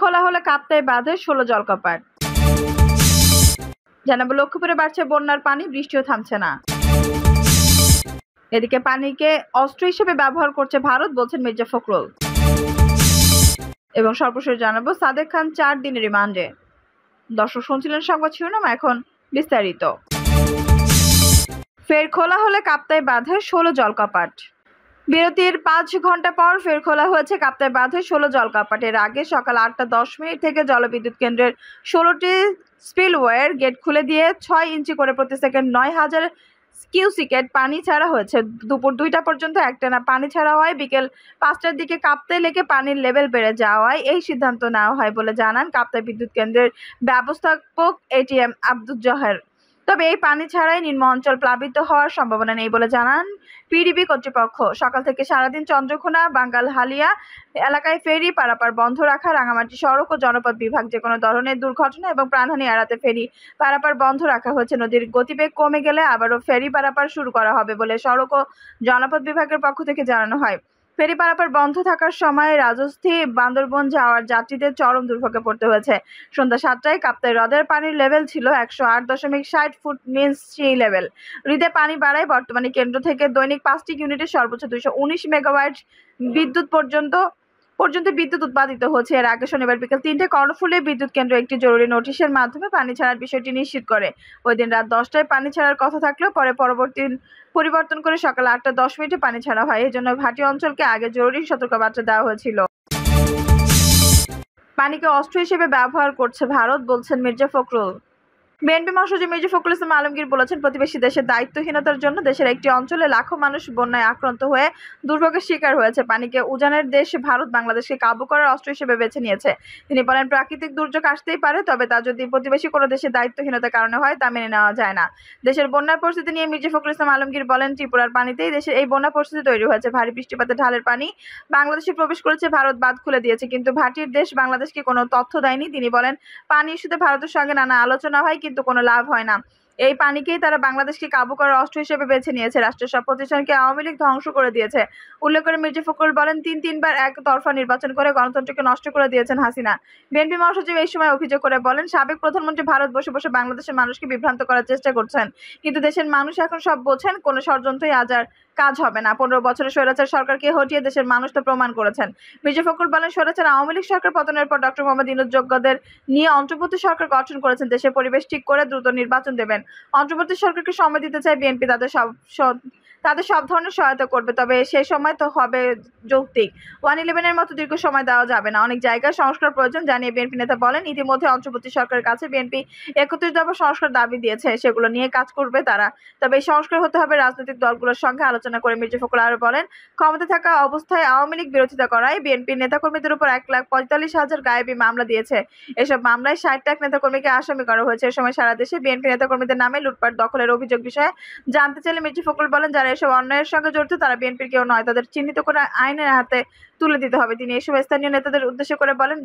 খোলা হলে কাপ্তায় বাঁধে ষোলো জলকপাট জানাবো লক্ষ্মীপুরে বাড়ছে বন্যার পানি বৃষ্টিও থামছে না এদিকে পানিকে অস্ত্র হিসেবে ব্যবহার করছে ভারত বলছেন মির্জা ফখরুল এবং সর্বশেষ জানাবো সাদেক খান চার দিনের রিমান্ডে দর্শক শুনছিলেন সংবাদ শিরোনাম এখন বিস্তারিত ফের খোলা হলে কাপ্তায় বাঁধে ষোলো জলকপাট বিরতির পাঁচ ঘন্টা পর ফের খোলা হয়েছে কাপ্তাই বাঁধের ষোলো জল কাপাটের আগে সকাল আটটা দশ মিনিট থেকে জলবিদ্যুৎ কেন্দ্রের ষোলোটি স্পিলওয়ের গেট খুলে দিয়ে ছয় ইঞ্চি করে প্রতি সেকেন্ড নয় হাজার কিউসিকেট পানি ছাড়া হয়েছে দুপুর দুইটা পর্যন্ত একটানা পানি ছাড়া হয় বিকেল পাঁচটার দিকে কাপ্তাই লেকে পানির লেভেল বেড়ে যাওয়ায় এই সিদ্ধান্ত নেওয়া হয় বলে জানান কাপ্তাই বিদ্যুৎ কেন্দ্রের ব্যবস্থাপক এটিএম আব্দুল তবে এই পানি ছাড়াই নিম্ন অঞ্চল প্লাবিত হওয়ার সম্ভাবনা নেই বলে জানান পিডিবি কর্তৃপক্ষ সকাল থেকে সারাদিন চন্দ্রখোনা বাঙ্গাল হালিয়া এলাকায় ফেরি পারাপার বন্ধ রাখা রাঙামাটি সড়ক ও জনপথ বিভাগ যে কোনো ধরনের দুর্ঘটনা এবং প্রাণহানি এড়াতে ফেরি পারাপার বন্ধ রাখা হয়েছে নদীর গতিবেগ কমে গেলে আবারও ফেরি পারাপার শুরু করা হবে বলে সড়ক ও জনপথ বিভাগের পক্ষ থেকে জানানো হয় ফেরি পারাপার বন্ধ থাকার সময় রাজস্থি বান্দরবন যাওয়ার যাত্রীদের চরম দুর্ভোগে পড়তে হয়েছে সন্ধ্যা সাতটায় কাপ্তাই হ্রদের পানির লেভেল ছিল একশো আট দশমিক ষাট ফুট মিন্স সি লেভেল হৃদে পানি বাড়ায় বর্তমানে কেন্দ্র থেকে দৈনিক পাঁচটি ইউনিটের সর্বোচ্চ দুইশো উনিশ মেগাওয়াট বিদ্যুৎ পর্যন্ত পর্যন্ত বিদ্যুৎ উৎপাদিত হচ্ছে এর আগে শনিবার বিকেল তিনটে কর্ণফুলে বিদ্যুৎ কেন্দ্র একটি জরুরি নোটিশের মাধ্যমে পানি ছাড়ার বিষয়টি নিশ্চিত করে ওই দিন রাত দশটায় পানি ছাড়ার কথা থাকলেও পরে পরবর্তী পরিবর্তন করে সকাল আটটা দশ মিনিটে পানি ছাড়া হয় এজন্য ভাটি অঞ্চলকে আগে জরুরি সতর্কবার্তা দেওয়া হয়েছিল পানিকে অস্ত্র হিসেবে ব্যবহার করছে ভারত বলছেন মির্জা ফখরুল বিএনপি মহাসচিব মির্জা ফখরুল ইসলাম আলমগীর বলেছেন প্রতিবেশী দেশের দায়িত্বহীনতার জন্য দেশের একটি অঞ্চলে লাখো মানুষ বন্যায় আক্রান্ত হয়ে দুর্ভোগের শিকার হয়েছে পানিকে উজানের দেশ ভারত বাংলাদেশকে কাবু করার অস্ত্র হিসেবে বেছে নিয়েছে তিনি বলেন প্রাকৃতিক দুর্যোগ আসতেই পারে তবে তা যদি প্রতিবেশী কোনো দেশের দায়িত্বহীনতার কারণে হয় তা মেনে নেওয়া যায় না দেশের বন্যার পরিস্থিতি নিয়ে মির্জা ফখরুল ইসলাম আলমগীর বলেন ত্রিপুরার পানিতেই দেশের এই বন্যা পরিস্থিতি তৈরি হয়েছে ভারী বৃষ্টিপাতে ঢালের পানি বাংলাদেশে প্রবেশ করেছে ভারত বাদ খুলে দিয়েছে কিন্তু ভাটির দেশ বাংলাদেশকে কোনো তথ্য দেয়নি তিনি বলেন পানি ইস্যুতে ভারতের সঙ্গে নানা আলোচনা হয় কিন্তু কোনো লাভ হয় না এই পানিকেই তারা বাংলাদেশকে কাবু করার অস্ত্র হিসেবে বেছে নিয়েছে রাষ্ট্রের সব প্রতিষ্ঠানকে আওয়ামী লীগ ধ্বংস করে দিয়েছে উল্লেখ করে মির্জা ফখরুল বলেন তিন তিনবার এক তরফা নির্বাচন করে গণতন্ত্রকে নষ্ট করে দিয়েছেন হাসিনা বিএনপি মহাসচিব এই সময় অভিযোগ করে বলেন সাবেক প্রধানমন্ত্রী ভারত বসে বসে বাংলাদেশের মানুষকে বিভ্রান্ত করার চেষ্টা করছেন কিন্তু দেশের মানুষ এখন সব বোঝেন কোনো ষড়যন্ত্রই আজ আর কাজ হবে না পনেরো বছরে স্বৈরাচার সরকারকে হটিয়ে দেশের মানুষ তো প্রমাণ করেছেন মির্জা ফখরুল বলেন স্বৈরাচার আওয়ামী লীগ সরকার পতনের পর ডক্টর মোহাম্মদ ইনুজ্যোগ্যদের নিয়ে অন্তর্বর্তী সরকার গঠন করেছেন দেশের পরিবেশ ঠিক করে দ্রুত নির্বাচন দেবেন অন্তর্বর্তী সরকারকে সময় দিতে চায় বিএনপি তাদের সব তাদের সব ধরনের সহায়তা করবে তবে সেই সময় তো হবে যৌক্তিক ওয়ান ইলেভেনের মতো দীর্ঘ সময় দেওয়া যাবে না অনেক জায়গায় সংস্কার প্রয়োজন জানিয়ে বিএনপি নেতা বলেন ইতিমধ্যে অন্তর্বর্তী সরকারের কাছে বিএনপি একত্রিশ দফা সংস্কার দাবি দিয়েছে সেগুলো নিয়ে কাজ করবে তারা তবে এই সংস্কার হতে হবে রাজনৈতিক দলগুলোর সঙ্গে আলোচনা আলোচনা করে মির্জা ফখরুল আরো বলেন ক্ষমতা থাকা অবস্থায় আওয়ামী লীগ বিরোধিতা করায় বিএনপি নেতাকর্মীদের উপর এক লাখ পঁয়তাল্লিশ হাজার গায়েবী মামলা দিয়েছে এসব মামলায় ষাট লাখ নেতাকর্মীকে আসামি করা হয়েছে এ সময় সারা দেশে বিএনপি নেতাকর্মীদের নামে লুটপাট দখলের অভিযোগ বিষয়ে জানতে চাইলে মির্জা ফখরুল বলেন যারা এসব অন্যায়ের সঙ্গে জড়িত তারা বিএনপির কেউ নয় তাদের চিহ্নিত করে আইনের হাতে তুলে দিতে হবে তিনি এসব স্থানীয় নেতাদের উদ্দেশ্য করে বলেন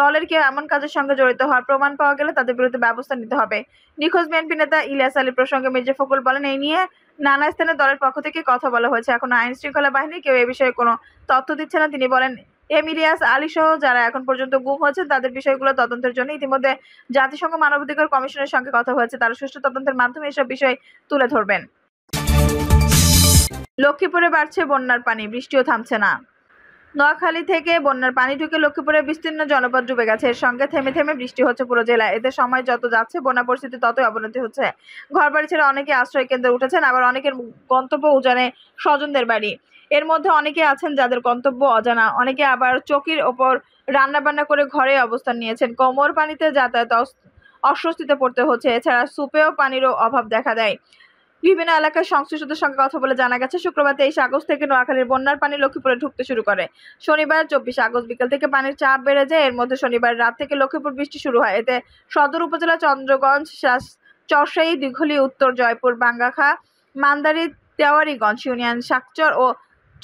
দলের কেউ এমন কাজের সঙ্গে জড়িত হওয়ার প্রমাণ পাওয়া গেলে তাদের বিরুদ্ধে ব্যবস্থা নিতে হবে নিখোঁজ বিএনপি নেতা ইলিয়াস আলী প্রসঙ্গে মির্জা ফখরুল বলেন এই নিয়ে নানা স্থানে দলের পক্ষ থেকে কথা বলা হয়েছে এখন আইন শৃঙ্খলা বাহিনী কেউ এ বিষয়ে কোনো তথ্য দিচ্ছে না তিনি বলেন এমিলিয়াস আলী সহ যারা এখন পর্যন্ত গুম হয়েছেন তাদের বিষয়গুলো তদন্তের জন্য ইতিমধ্যে জাতিসংঘ মানবাধিকার কমিশনের সঙ্গে কথা হয়েছে তারা সুষ্ঠু তদন্তের মাধ্যমে এসব বিষয় তুলে ধরবেন লক্ষ্মীপুরে বাড়ছে বন্যার পানি বৃষ্টিও থামছে না নোয়াখালী থেকে বন্যার পানি ঢুকে লক্ষ্মীপুরের বিস্তীর্ণ জনপদ ডুবে গেছে এর সঙ্গে থেমে থেমে বৃষ্টি হচ্ছে পুরো জেলায় এতে সময় যত যাচ্ছে বন্যা পরিস্থিতি ততই অবনতি হচ্ছে ঘরবাড়ি ছেড়ে অনেকে আশ্রয় কেন্দ্রে উঠেছেন আবার অনেকের গন্তব্য উজানে স্বজনদের বাড়ি এর মধ্যে অনেকে আছেন যাদের গন্তব্য অজানা অনেকে আবার চকির ওপর রান্নাবান্না করে ঘরে অবস্থান নিয়েছেন কোমর পানিতে যাতায়াত অস্বস্তিতে পড়তে হচ্ছে এছাড়া সুপেও পানিরও অভাব দেখা দেয় বিভিন্ন এলাকার সংশ্লিষ্টদের সঙ্গে কথা বলে জানা গেছে শুক্রবার তেইশ আগস্ট থেকে নোয়াখালীর বন্যার পানি লক্ষ্মীপুরে ঢুকতে শুরু করে শনিবার চব্বিশ আগস্ট বিকেল থেকে পানির চাপ বেড়ে যায় এর মধ্যে শনিবার রাত থেকে লক্ষ্মীপুর বৃষ্টি শুরু হয় এতে সদর উপজেলা চন্দ্রগঞ্জ চশাই দীঘলি উত্তর জয়পুর বাঙ্গাখা মান্দারি তেওয়ারিগঞ্জ ইউনিয়ন সাকচর ও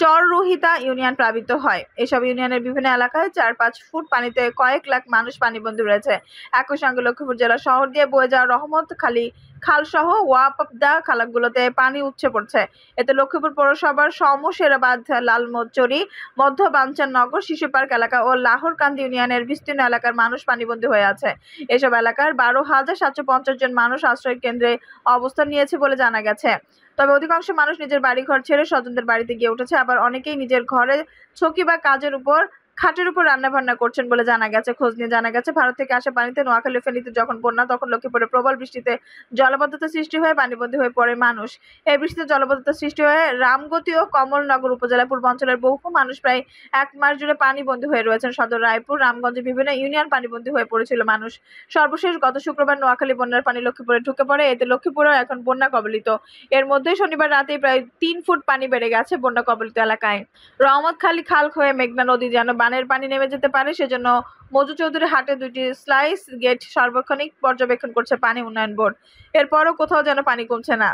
চররোহিতা ইউনিয়ন প্লাবিত হয় এসব ইউনিয়নের বিভিন্ন এলাকায় চার পাঁচ ফুট পানিতে কয়েক লাখ মানুষ পানিবন্দী রয়েছে একই সঙ্গে লক্ষ্মীপুর জেলা শহর দিয়ে বয়ে যাওয়া রহমত খালি খালসহ ওয়াপাবদা খালাকগুলোতে পানি উঠছে পড়ছে এতে লক্ষ্মীপুর পৌরসভার সমশেরাবাদ লালমোচরি মধ্য বাঞ্চানগর শিশু পার্ক এলাকা ও লাহোরকান্দি ইউনিয়নের বিস্তীর্ণ এলাকার মানুষ পানিবন্দী হয়ে আছে এসব এলাকার বারো হাজার সাতশো পঞ্চাশ জন মানুষ আশ্রয় কেন্দ্রে অবস্থান নিয়েছে বলে জানা গেছে তবে অধিকাংশ মানুষ নিজের বাড়িঘর ছেড়ে স্বজনদের বাড়িতে গিয়ে উঠেছে আবার অনেকেই নিজের ঘরে ছকি বা কাজের উপর খাটের উপর রান্না বান্না করছেন বলে জানা গেছে খোঁজ নিয়ে জানা গেছে ভারত থেকে আসা পানিতে নোয়াখালী ফেনীতে যখন বন্যা তখন লক্ষ্মীপুরে প্রবল বৃষ্টিতে জলবদ্ধতা সৃষ্টি হয়ে পানিবন্দী হয়ে পড়ে মানুষ এই বৃষ্টিতে জলবদ্ধতা সৃষ্টি হয়ে রামগতি ও কমলনগর উপজেলা পূর্বাঞ্চলের বহু মানুষ প্রায় এক মাস জুড়ে পানিবন্দী হয়ে রয়েছেন সদর রায়পুর রামগঞ্জে বিভিন্ন ইউনিয়ন পানিবন্দী হয়ে পড়েছিল মানুষ সর্বশেষ গত শুক্রবার নোয়াখালী বন্যার পানি লক্ষ্মীপুরে ঢুকে পড়ে এতে লক্ষ্মীপুরেও এখন বন্যা কবলিত এর মধ্যে শনিবার রাতে প্রায় তিন ফুট পানি বেড়ে গেছে বন্যা কবলিত এলাকায় রহমতখালী খাল হয়ে মেঘনা নদী যেন পানের পানি নেমে যেতে পারে সেজন্য মজু চৌধুরী হাটে দুইটি স্লাইস গেট সার্বক্ষণিক পর্যবেক্ষণ করছে পানি উন্নয়ন বোর্ড এরপরও কোথাও যেন পানি কমছে না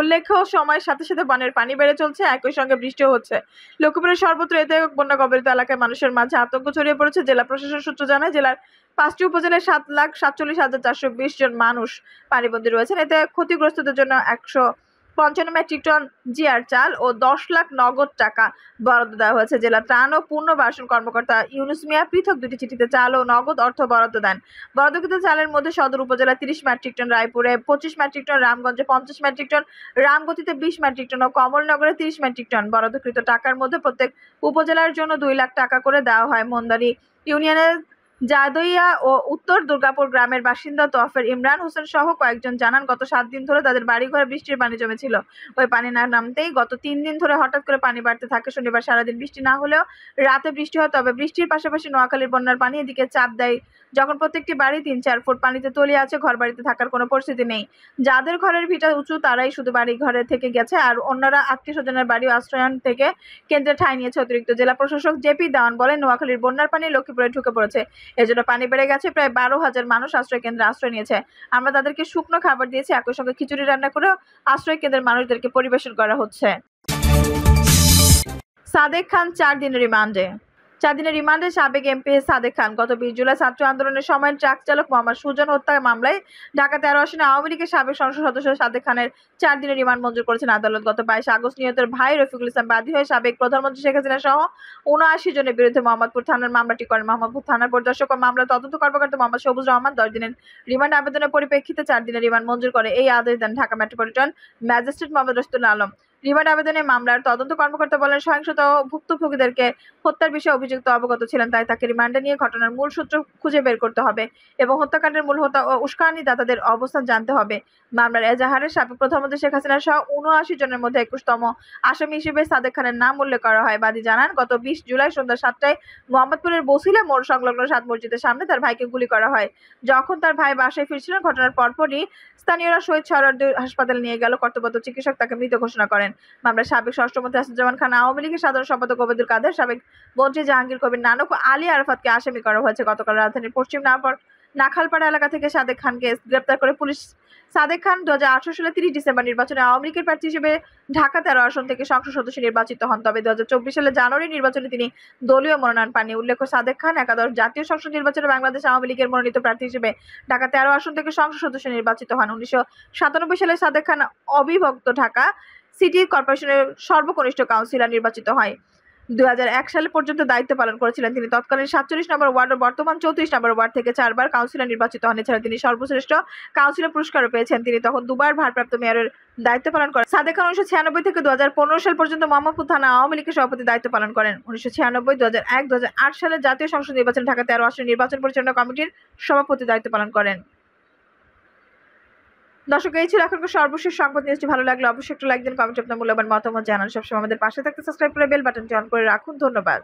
উল্লেখ্য সময়ের সাথে সাথে বনের পানি বেড়ে চলছে একই সঙ্গে বৃষ্টিও হচ্ছে লক্ষ্মীপুরের সর্বত্র এতে বন্যা কবলিত এলাকায় মানুষের মাঝে আতঙ্ক ছড়িয়ে পড়েছে জেলা প্রশাসন সূত্র জানায় জেলার পাঁচটি উপজেলায় সাত লাখ সাতচল্লিশ হাজার চারশো বিশ জন মানুষ পানিবন্দী রয়েছেন এতে ক্ষতিগ্রস্তদের জন্য একশো পঞ্চান্ন মেট্রিক টন জিআর চাল ও দশ লাখ নগদ টাকা বরাদ্দ দেওয়া হয়েছে জেলা ত্রাণ ও পুনর্বাসন কর্মকর্তা ইউনুস মিয়া পৃথক দুটি চিঠিতে চাল ও নগদ অর্থ বরাদ্দ দেন বরাদ্দকৃত চালের মধ্যে সদর উপজেলা তিরিশ মেট্রিক টন রায়পুরে পঁচিশ মেট্রিক টন রামগঞ্জে পঞ্চাশ মেট্রিক টন রামগতিতে বিশ মেট্রিক টন ও কমলনগরে তিরিশ মেট্রিক টন বরাদ্দকৃত টাকার মধ্যে প্রত্যেক উপজেলার জন্য দুই লাখ টাকা করে দেওয়া হয় মন্দারি ইউনিয়নের জাদইয়া ও উত্তর দুর্গাপুর গ্রামের বাসিন্দা তোফের ইমরান হোসেন সহ কয়েকজন জানান গত সাত দিন ধরে তাদের বাড়িঘরে বৃষ্টির পানি জমেছিল ওই পানি না নামতেই গত তিন দিন ধরে হঠাৎ করে পানি বাড়তে থাকে শনিবার সারাদিন বৃষ্টি না হলেও রাতে বৃষ্টি হয় তবে বৃষ্টির পাশাপাশি নোয়াখালীর বন্যার পানি এদিকে চাপ দেয় যখন প্রত্যেকটি বাড়ি তিন চার ফুট পানিতে তলিয়ে আছে ঘর বাড়িতে থাকার কোনো পরিস্থিতি নেই যাদের ঘরের ভিটা উঁচু তারাই শুধু বাড়ি ঘরে থেকে গেছে আর অন্যরা আত্মীয় স্বজনের বাড়ি আশ্রয়ন থেকে কেন্দ্রে ঠাঁই নিয়েছে অতিরিক্ত জেলা প্রশাসক জেপি দেওয়ান বলেন নোয়াখালীর বন্যার পানি লক্ষ্মীপুরে ঢুকে পড়েছে এজন্য পানি বেড়ে গেছে প্রায় বারো হাজার মানুষ আশ্রয় কেন্দ্রে আশ্রয় নিয়েছে আমরা তাদেরকে শুকনো খাবার দিয়েছি একই সঙ্গে খিচুড়ি রান্না করেও আশ্রয় কেন্দ্রের মানুষদেরকে পরিবেশন করা হচ্ছে সাদেক খান চার দিন রিমান্ডে চার দিনের রিমান্ডে সাবেক এমপি সাদেক খান গত বিশ জুলাই ছাত্র আন্দোলনের সময় ট্রাক চালক মোহাম্মদ সুজন হত্যা মামলায় ঢাকা তেরো আসনে আওয়ামী লীগের সাবেক সংসদ সদস্য সাদেক খানের চার দিনের রিমান্ড মঞ্জুর করেছেন আদালত গত বাইশ আগস্ট নিহতের ভাই রফিকুল ইসলাম বাদী হয়ে সাবেক প্রধানমন্ত্রী শেখ হাসিনা সহ উনআশি জনের বিরুদ্ধে মোহাম্মদপুর থানার মামলাটি করেন মোহাম্মদপুর থানার পরিদর্শক ও মামলা তদন্ত কর্মকর্তা মোহাম্মদ সবুজ রহমান দশ দিনের রিমান্ড আবেদনের পরিপ্রেক্ষিতে চার দিনের রিমান্ড মঞ্জুর করে এই আদেশ দেন Dhaka metropolitan magistrate Mohammad Rasul Alam remand আবেদনের মামলার তদন্ত কর্মকর্তা বলেন সহিংসত ভুক্তভোগীদেরকে হত্যার বিষয়ে অভিযুক্ত অবগত ছিলেন তাই তাকে রিমান্ডে নিয়ে ঘটনার মূল সূত্র খুঁজে বের করতে হবে এবং হত্যাকাণ্ডের মূল হত্যা ও উস্কানিদাতাদের অবস্থান জানতে হবে মামলার এজাহারে সাবেক প্রধানমন্ত্রী শেখ হাসিনা সহ উনআশি জনের মধ্যে একুশতম আসামি হিসেবে সাদেক খানের নাম উল্লেখ করা হয় বাদী জানান গত বিশ জুলাই সন্ধ্যা সাতটায় মোহাম্মদপুরের বসিলা মোড় সংলগ্ন সাত মসজিদের সামনে তার ভাইকে গুলি করা হয় যখন তার ভাই বাসায় ফিরছিলেন ঘটনার পরপরই স্থানীয়রা শহীদ সরার হাসপাতালে নিয়ে গেল কর্তব্যরত চিকিৎসক তাকে মৃত ঘোষণা করেন আমরা সাবেক স্বরাষ্ট্রমন্ত্রী আসাদুজ্জামান খান আওয়ামী লীগের সাধারণ সম্পাদক ওবেদুল কাদের সাবেক মন্ত্রী জাহাঙ্গীর কবির নানক আলী আরফাতকে আসামি করা হয়েছে গতকাল রাজধানীর পশ্চিম নাগর নাখালপাড়া এলাকা থেকে সাদেক খানকে গ্রেপ্তার করে পুলিশ সাদেক খান দু সালে তিরিশ ডিসেম্বর নির্বাচনে আওয়ামী লীগের প্রার্থী হিসেবে ঢাকা তেরো আসন থেকে সংসদ সদস্য নির্বাচিত হন তবে দু সালে জানুয়ারি নির্বাচনে তিনি দলীয় মনোনয়ন পাননি উল্লেখ্য সাদেক খান একাদশ জাতীয় সংসদ নির্বাচনে বাংলাদেশ আওয়ামী লীগের মনোনীত প্রার্থী হিসেবে ঢাকা তেরো আসন থেকে সংসদ সদস্য নির্বাচিত হন উনিশশো সালে সাদেক খান অবিভক্ত ঢাকা সিটি কর্পোরেশনের সর্বকনিষ্ঠ কাউন্সিলর নির্বাচিত হয় দু সালে পর্যন্ত দায়িত্ব পালন করেছিলেন তিনি তৎকালীন সাতচল্লিশ নম্বর ওয়ার্ড ও বর্তমান চৌত্রিশ নম্বর ওয়ার্ড থেকে চারবার কাউন্সিলর নির্বাচিত হন এছাড়া তিনি সর্বশ্রেষ্ঠ কাউন্সিলর পুরস্কারও পেয়েছেন তিনি তখন দুবার ভারপ্রাপ্ত মেয়রের দায়িত্ব পালন করেন সাদেক খান উনিশশো ছিয়ানব্বই থেকে দু সাল পর্যন্ত মোহাম্মদপুর থানা আওয়ামী লীগের সভাপতি দায়িত্ব পালন করেন উনিশশো ছিয়ানব্বই দু হাজার এক দু হাজার আট সালে জাতীয় সংসদ নির্বাচন ঢাকা তেরো আসনের নির্বাচন পরিচালনা কমিটির সভাপতি দায়িত্ব পালন করেন দর্শক এই ছিল এখনকার সর্বশেষ সংবাদ নিউজটি ভালো লাগলে অবশ্যই একটা লাইক দিন কমেন্ট আপনার মূল্যবান মতামত জানান সবসময় আমাদের পাশে থাকতে সাবস্ক্রাইব করে বেল বাটনটি অন করে রাখুন ধন্যবাদ